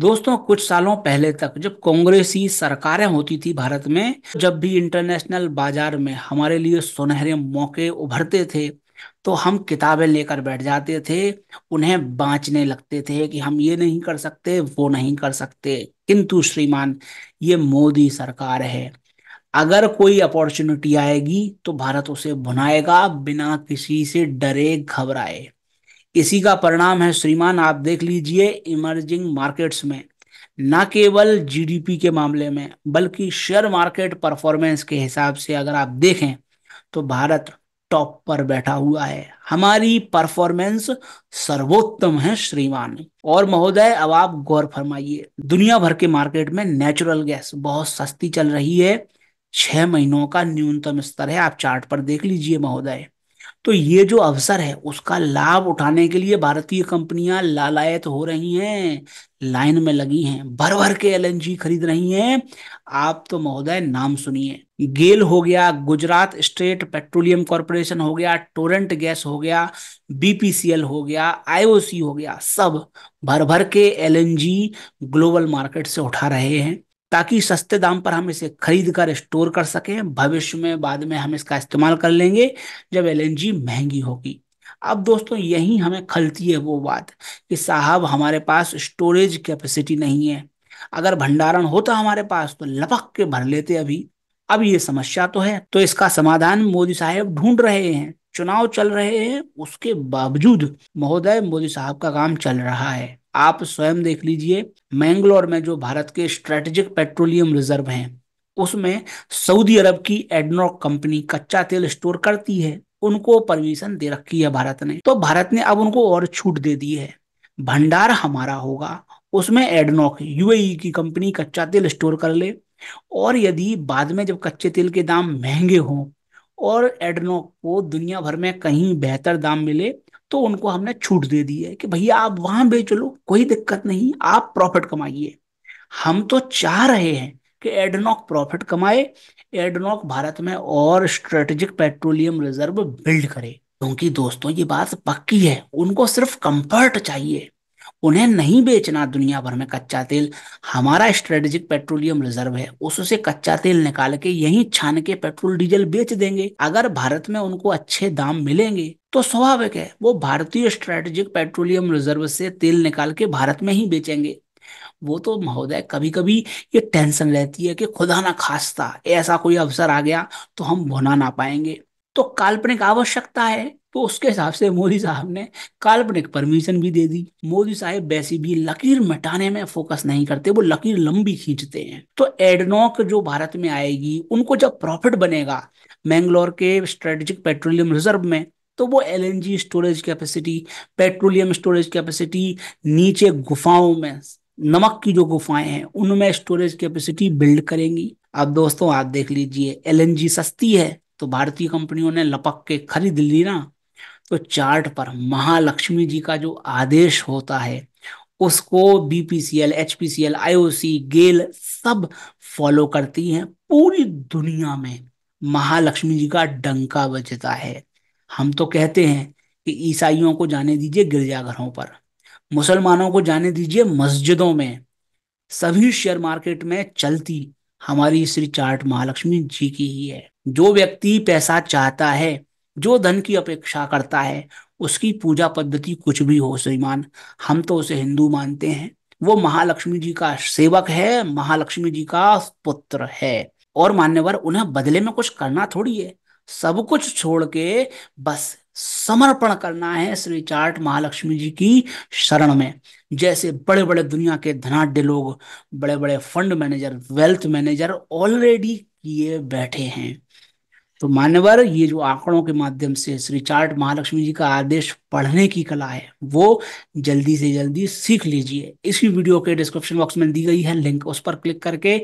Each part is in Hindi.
दोस्तों कुछ सालों पहले तक जब कांग्रेसी सरकारें होती थी भारत में जब भी इंटरनेशनल बाजार में हमारे लिए सुनहरे मौके उभरते थे तो हम किताबें लेकर बैठ जाते थे उन्हें बांचने लगते थे कि हम ये नहीं कर सकते वो नहीं कर सकते किंतु श्रीमान ये मोदी सरकार है अगर कोई अपॉर्चुनिटी आएगी तो भारत उसे भुनाएगा बिना किसी से डरे घबराए इसी का परिणाम है श्रीमान आप देख लीजिए इमर्जिंग मार्केट्स में ना केवल जीडीपी के मामले में बल्कि शेयर मार्केट परफॉर्मेंस के हिसाब से अगर आप देखें तो भारत टॉप पर बैठा हुआ है हमारी परफॉर्मेंस सर्वोत्तम है श्रीमान और महोदय अब आप गौर फरमाइए दुनिया भर के मार्केट में नेचुरल गैस बहुत सस्ती चल रही है छह महीनों का न्यूनतम स्तर है आप चार्ट पर देख लीजिए महोदय तो ये जो अवसर है उसका लाभ उठाने के लिए भारतीय कंपनियां लालायत हो रही हैं लाइन में लगी हैं भर भर के एलएनजी खरीद रही हैं आप तो महोदय नाम सुनिए गेल हो गया गुजरात स्टेट पेट्रोलियम कॉरपोरेशन हो गया टोरेंट गैस हो गया बीपीसीएल हो गया आईओसी हो गया सब भर भर के एलएनजी ग्लोबल मार्केट से उठा रहे हैं ताकि सस्ते दाम पर हम इसे खरीद कर स्टोर कर सकें भविष्य में बाद में हम इसका इस्तेमाल कर लेंगे जब एलएनजी महंगी होगी अब दोस्तों यही हमें खलती है वो बात कि साहब हमारे पास स्टोरेज कैपेसिटी नहीं है अगर भंडारण होता हमारे पास तो लपक के भर लेते अभी अब ये समस्या तो है तो इसका समाधान मोदी साहब ढूंढ रहे हैं चुनाव चल रहे हैं उसके बावजूद महोदय मोदी साहब का काम चल रहा है आप स्वयं देख लीजिए मैंगलोर में जो भारत के स्ट्रेटेजिक पेट्रोलियम रिजर्व हैं उसमें सऊदी अरब की एडनॉक कंपनी कच्चा तेल स्टोर करती है उनको परमिशन दे रखी है भारत ने तो भारत ने अब उनको और छूट दे दी है भंडार हमारा होगा उसमें एडनॉक यूएई की कंपनी कच्चा तेल स्टोर कर ले और यदि बाद में जब कच्चे तेल के दाम महंगे हों और एडनॉक को दुनिया भर में कहीं बेहतर दाम मिले तो उनको हमने छूट दे दी है कि भैया आप वहां बेच लो कोई दिक्कत नहीं आप प्रॉफिट कमाइए हम तो चाह रहे हैं कि एडनॉक प्रॉफिट कमाए एडनॉक भारत में और स्ट्रेटेजिक पेट्रोलियम रिजर्व बिल्ड करे क्योंकि दोस्तों ये बात पक्की है उनको सिर्फ कंफर्ट चाहिए उन्हें नहीं बेचना दुनिया भर में कच्चा तेल हमारा स्ट्रेटेजिक पेट्रोलियम रिजर्व है उससे कच्चा तेल निकाल के यही छान के पेट्रोल डीजल बेच देंगे अगर भारत में उनको अच्छे दाम मिलेंगे तो स्वाभाविक है वो भारतीय स्ट्रेटेजिक पेट्रोलियम रिजर्व से तेल निकाल के भारत में ही बेचेंगे वो तो महोदय कभी कभी ये टेंशन रहती है कि खुदा ना खास्ता ऐसा कोई अवसर आ गया तो हम भुना ना पाएंगे तो काल्पनिक आवश्यकता है तो उसके हिसाब से मोदी साहब ने काल्पनिक परमिशन भी दे दी मोदी साहब वैसे भी लकीर मिटाने में फोकस नहीं करते वो लकीर लंबी खींचते हैं तो एडनॉक जो भारत में आएगी उनको जब प्रॉफिट बनेगा मैंगलोर के स्ट्रेटेजिक पेट्रोलियम रिजर्व में तो वो एल storage capacity petroleum storage capacity नीचे गुफाओं में नमक की जो गुफाएं हैं उनमें स्टोरेज कैपेसिटी बिल्ड करेंगी अब दोस्तों आप देख लीजिए एल सस्ती है तो भारतीय कंपनियों ने लपक के खरीद ली ना तो चार्ट पर महालक्ष्मी जी का जो आदेश होता है उसको बीपीसीएल एचपीसीएल आईओसी गेल सब फॉलो करती हैं पूरी दुनिया में महालक्ष्मी जी का डंका बजता है हम तो कहते हैं कि ईसाइयों को जाने दीजिए गिरजाघरों पर मुसलमानों को जाने दीजिए मस्जिदों में सभी शेयर मार्केट में चलती हमारी श्री चार्ट महालक्ष्मी जी की ही है जो व्यक्ति पैसा चाहता है जो धन की अपेक्षा करता है उसकी पूजा पद्धति कुछ भी हो श्रीमान हम तो उसे हिंदू मानते हैं वो महालक्ष्मी जी का सेवक है महालक्ष्मी जी का पुत्र है और मान्यवर उन्हें बदले में कुछ करना थोड़ी है सब कुछ छोड़ के बस समर्पण करना है श्री चार्ट महालक्ष्मी जी की शरण में जैसे बड़े बड़े दुनिया के धनाढ़ लोग बड़े बड़े fund manager wealth manager already किए बैठे हैं तो मान्यवर ये जो आंकड़ों के माध्यम से श्री चार्ट महालक्ष्मी जी का आदेश पढ़ने की कला है वो जल्दी से जल्दी सीख लीजिए इसी वीडियो के डिस्क्रिप्शन बॉक्स में दी गई है लिंक उस पर क्लिक करके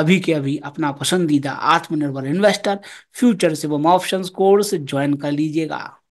अभी के अभी अपना पसंदीदा आत्मनिर्भर इन्वेस्टर फ्यूचर से ऑप्शन कोर्स ज्वाइन कर लीजिएगा